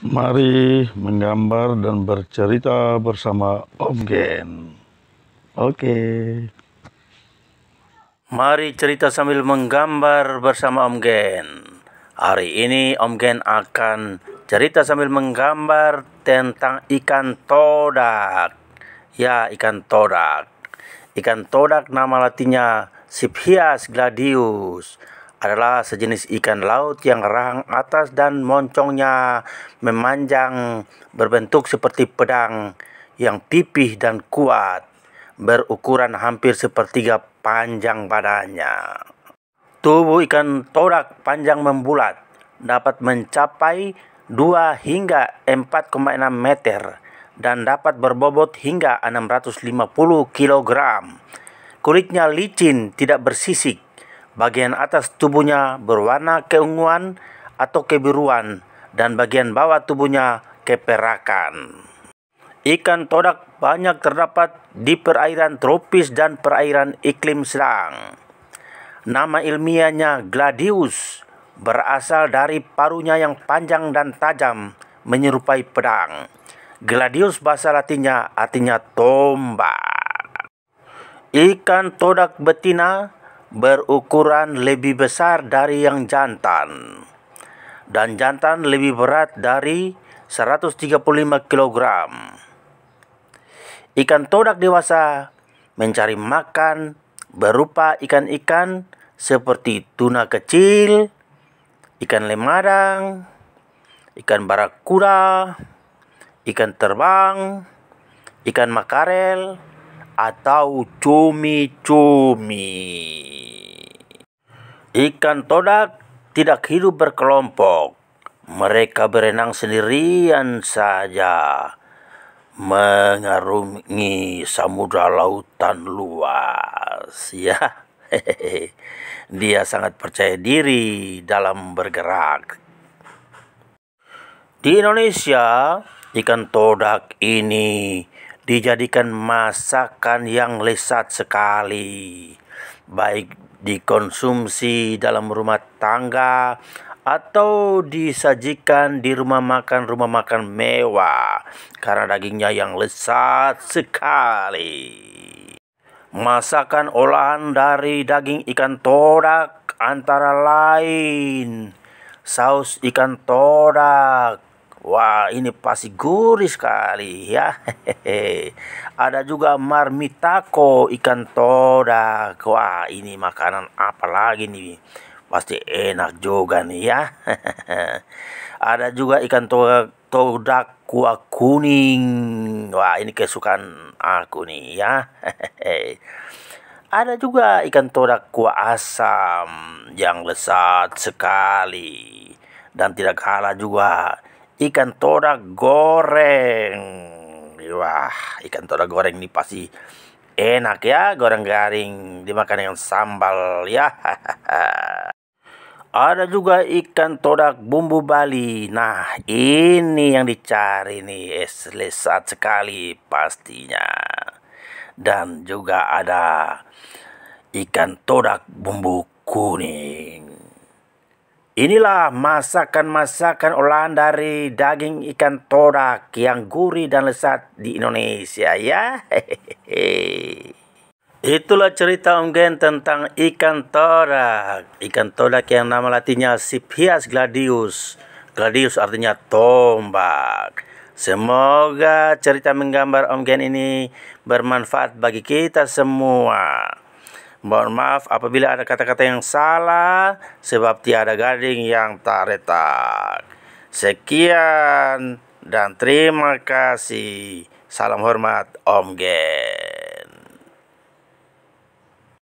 Mari menggambar dan bercerita bersama Om Gen. Oke. Mari cerita sambil menggambar bersama Om Gen. Hari ini Om Gen akan cerita sambil menggambar tentang ikan todak. Ya, ikan todak. Ikan todak nama latinnya Siphias gladius adalah sejenis ikan laut yang rahang atas dan moncongnya memanjang berbentuk seperti pedang yang pipih dan kuat berukuran hampir sepertiga panjang badannya. Tubuh ikan torak panjang membulat dapat mencapai 2 hingga 4,6 meter dan dapat berbobot hingga 650 kg. Kulitnya licin, tidak bersisik Bagian atas tubuhnya berwarna keunguan atau kebiruan dan bagian bawah tubuhnya keperakan. Ikan todak banyak terdapat di perairan tropis dan perairan iklim sedang. Nama ilmiahnya gladius berasal dari parunya yang panjang dan tajam menyerupai pedang. Gladius bahasa latinnya artinya tombak. Ikan todak betina berukuran lebih besar dari yang jantan dan jantan lebih berat dari 135 kg. Ikan todak dewasa mencari makan berupa ikan-ikan seperti tuna kecil, ikan lemadang, ikan barakuda, ikan terbang, ikan makarel, atau cumi-cumi. Ikan todak tidak hidup berkelompok. Mereka berenang sendirian saja mengarungi samudra lautan luas ya. Dia sangat percaya diri dalam bergerak. Di Indonesia, ikan todak ini dijadikan masakan yang lesat sekali, baik dikonsumsi dalam rumah tangga atau disajikan di rumah makan rumah makan mewah karena dagingnya yang lesat sekali. Masakan olahan dari daging ikan todak antara lain saus ikan todak, Wah, ini pasti gurih sekali ya. Hehehe. Ada juga marmitako ikan toda. Wah, ini makanan apa lagi nih? Pasti enak juga nih ya. Hehehe. Ada juga ikan toda, toda kuah kuning. Wah, ini kesukaan aku nih ya. Hehehe. Ada juga ikan toda kuah asam yang lezat sekali dan tidak kalah juga ikan tora goreng. Wah, ikan tora goreng ini pasti enak ya, goreng garing dimakan dengan sambal ya. Ada juga ikan todak bumbu Bali. Nah, ini yang dicari nih, es lesat sekali pastinya. Dan juga ada ikan todak bumbu kuning. Inilah masakan-masakan olahan dari daging ikan torak yang gurih dan lezat di Indonesia ya. Itulah cerita Om Gen tentang ikan torak. Ikan torak yang nama latinnya Sipias gladius. Gladius artinya tombak. Semoga cerita menggambar Om Gen ini bermanfaat bagi kita semua. Mohon maaf apabila ada kata-kata yang salah sebab tiada gading yang tak retak. Sekian dan terima kasih. Salam hormat Om Geng.